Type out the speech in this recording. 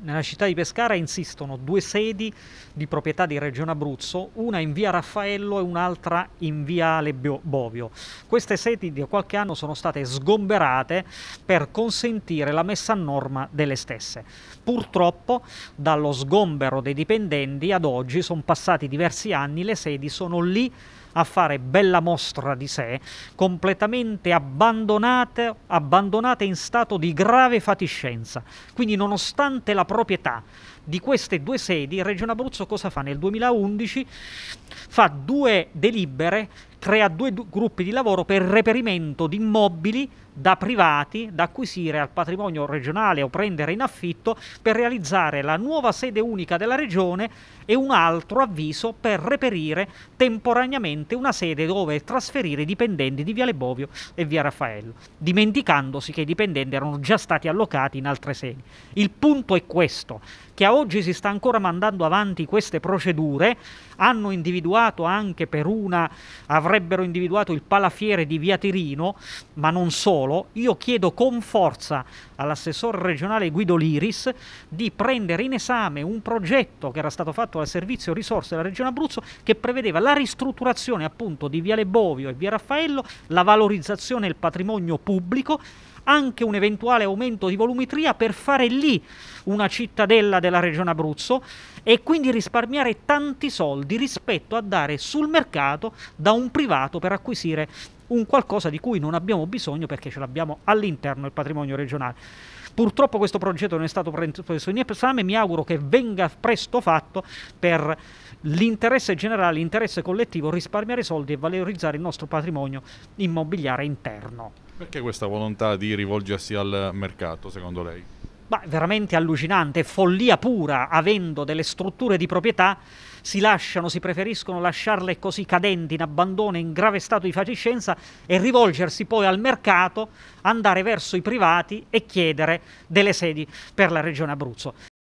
nella città di Pescara insistono due sedi di proprietà di Regione Abruzzo, una in via Raffaello e un'altra in viale Bovio. Queste sedi da qualche anno sono state sgomberate per consentire la messa a norma delle stesse. Purtroppo dallo sgombero dei dipendenti ad oggi sono passati diversi anni, le sedi sono lì a fare bella mostra di sé, completamente abbandonate, abbandonate in stato di grave fatiscenza. Quindi nonostante la proprietà di queste due sedi, Regione Abruzzo cosa fa? Nel 2011 fa due delibere crea due du- gruppi di lavoro per reperimento di immobili da privati da acquisire al patrimonio regionale o prendere in affitto per realizzare la nuova sede unica della regione e un altro avviso per reperire temporaneamente una sede dove trasferire i dipendenti di Viale Bovio e Via Raffaello, dimenticandosi che i dipendenti erano già stati allocati in altre sedi. Il punto è questo che a oggi si sta ancora mandando avanti queste procedure, hanno individuato anche per una, avrebbero individuato il palafiere di Via Tirino, ma non solo, io chiedo con forza all'assessore regionale Guido Liris di prendere in esame un progetto che era stato fatto dal Servizio Risorse della Regione Abruzzo che prevedeva la ristrutturazione appunto di Viale Bovio e Via Raffaello, la valorizzazione del patrimonio pubblico, anche un eventuale aumento di volumetria per fare lì una cittadella del della regione Abruzzo e quindi risparmiare tanti soldi rispetto a dare sul mercato da un privato per acquisire un qualcosa di cui non abbiamo bisogno perché ce l'abbiamo all'interno del patrimonio regionale. Purtroppo questo progetto non è stato preso in esame, mi auguro che venga presto fatto per l'interesse generale, l'interesse collettivo, risparmiare soldi e valorizzare il nostro patrimonio immobiliare interno. Perché questa volontà di rivolgersi al mercato, secondo lei? bah, veramente allucinante, follia pura, avendo delle strutture di proprietà, si lasciano, si preferiscono lasciarle così cadenti, in abbandono, in grave stato di fatiscenza e rivolgersi poi al mercato, andare verso i privati e chiedere delle sedi per la regione Abruzzo.